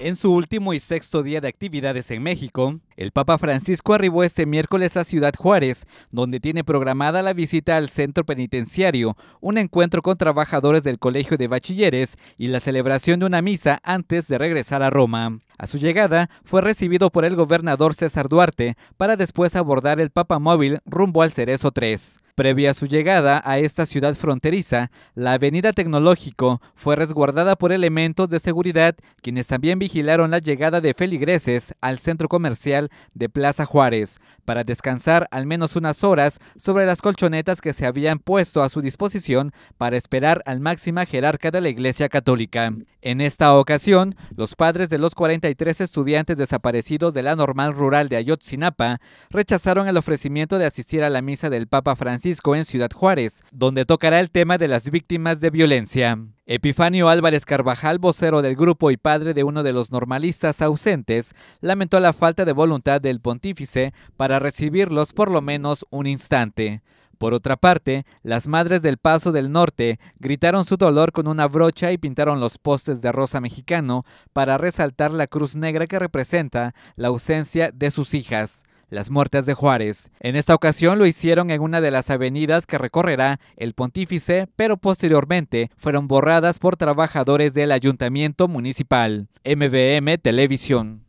En su último y sexto día de actividades en México, el Papa Francisco arribó este miércoles a Ciudad Juárez, donde tiene programada la visita al centro penitenciario, un encuentro con trabajadores del Colegio de Bachilleres y la celebración de una misa antes de regresar a Roma. A su llegada, fue recibido por el gobernador César Duarte para después abordar el Papa Móvil rumbo al Cerezo 3. Previa a su llegada a esta ciudad fronteriza, la Avenida Tecnológico fue resguardada por elementos de seguridad quienes también vigilaron la llegada de feligreses al centro comercial de Plaza Juárez para descansar al menos unas horas sobre las colchonetas que se habían puesto a su disposición para esperar al máxima jerarca de la Iglesia Católica. En esta ocasión, los padres de los 43 estudiantes desaparecidos de la normal rural de Ayotzinapa rechazaron el ofrecimiento de asistir a la misa del Papa Francisco en Ciudad Juárez, donde tocará el tema de las víctimas de violencia. Epifanio Álvarez Carvajal, vocero del grupo y padre de uno de los normalistas ausentes, lamentó la falta de voluntad del pontífice para recibirlos por lo menos un instante. Por otra parte, las madres del Paso del Norte gritaron su dolor con una brocha y pintaron los postes de rosa mexicano para resaltar la cruz negra que representa la ausencia de sus hijas las muertes de Juárez. En esta ocasión lo hicieron en una de las avenidas que recorrerá el pontífice, pero posteriormente fueron borradas por trabajadores del ayuntamiento municipal. MBM Televisión.